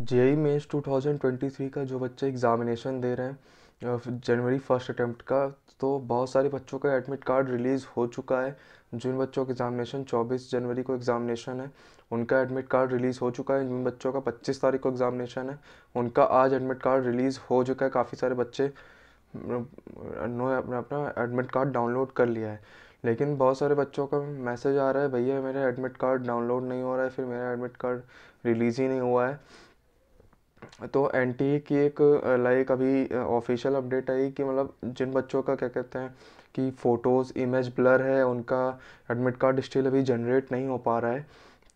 जे ई mains three का जो बच्चे एग्ज़ामिनेशन दे रहे हैं जनवरी फर्स्ट अटैम्प्ट का तो बहुत सारे बच्चों का एडमिट कार्ड रिलीज़ हो चुका है जिन बच्चों का एग्ज़ामिनेशन 24 जनवरी को एग्ज़ामिनेशन है उनका एडमिट कार्ड रिलीज़ हो चुका है जिन बच्चों का 25 तारीख को एग्ज़ामिनेशन है उनका आज एडमिट कार्ड रिलीज़ हो चुका है काफ़ी सारे बच्चे उन्होंने अपना अपना एडमिट कार्ड डाउनलोड कर लिया है लेकिन बहुत सारे बच्चों का मैसेज आ रहा है भैया मेरा एडमिट कार्ड डाउनलोड नहीं हो रहा है फिर मेरा एडमिट कार्ड रिलीज़ ही नहीं हुआ है तो एन की एक लाइक अभी ऑफिशियल अपडेट आई कि मतलब जिन बच्चों का क्या कहते हैं कि फ़ोटोज़ इमेज ब्लर है उनका एडमिट कार्ड स्टिल अभी जनरेट नहीं हो पा रहा है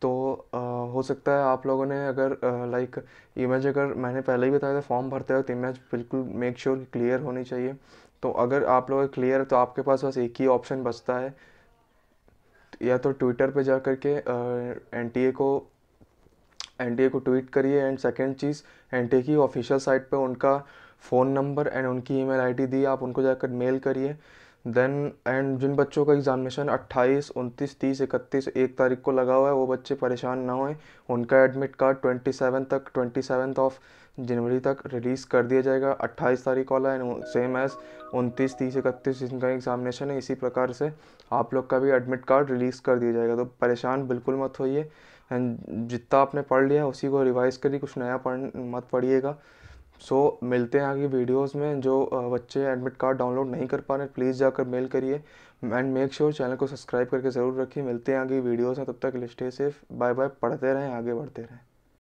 तो आ, हो सकता है आप लोगों ने अगर लाइक इमेज अगर मैंने पहले ही बताया था फॉर्म भरते वक्त इमेज बिल्कुल मेक श्योर sure क्लियर होनी चाहिए तो अगर आप लोग क्लियर तो आपके पास बस एक ही ऑप्शन बचता है या तो ट्विटर पे जा करके एन को एन को ट्वीट करिए एंड सेकेंड चीज़ एन की ऑफिशियल साइट पर उनका फ़ोन नंबर एंड उनकी ईमेल आईडी दी आप उनको जाकर मेल करिए देन एंड जिन बच्चों का एग्जामिनेशन 28, 29, 30, 31 एक तारीख को लगा हुआ है वो बच्चे परेशान ना होए उनका एडमिट कार्ड ट्वेंटी सेवन तक ट्वेंटी सेवन ऑफ जनवरी तक रिलीज़ कर दिया जाएगा 28 तारीख वाला एंड सेम एज 29, 30, 31 जिनका एग्जामिनेशन है इसी प्रकार से आप लोग का भी एडमिट कार्ड रिलीज़ कर दिया जाएगा तो परेशान बिल्कुल मत होइए जितना आपने पढ़ लिया उसी को रिवाइज़ करिए कुछ नया पढ़ मत पढ़िएगा सो so, मिलते हैं आगे वीडियोस में जो बच्चे एडमिट कार्ड डाउनलोड नहीं कर पा रहे प्लीज़ जाकर मेल करिए एंड मेक श्योर चैनल को सब्सक्राइब करके ज़रूर रखिए मिलते हैं आगे वीडियोस में तब तक स्टे सेफ बाय बाय पढ़ते रहें आगे बढ़ते रहें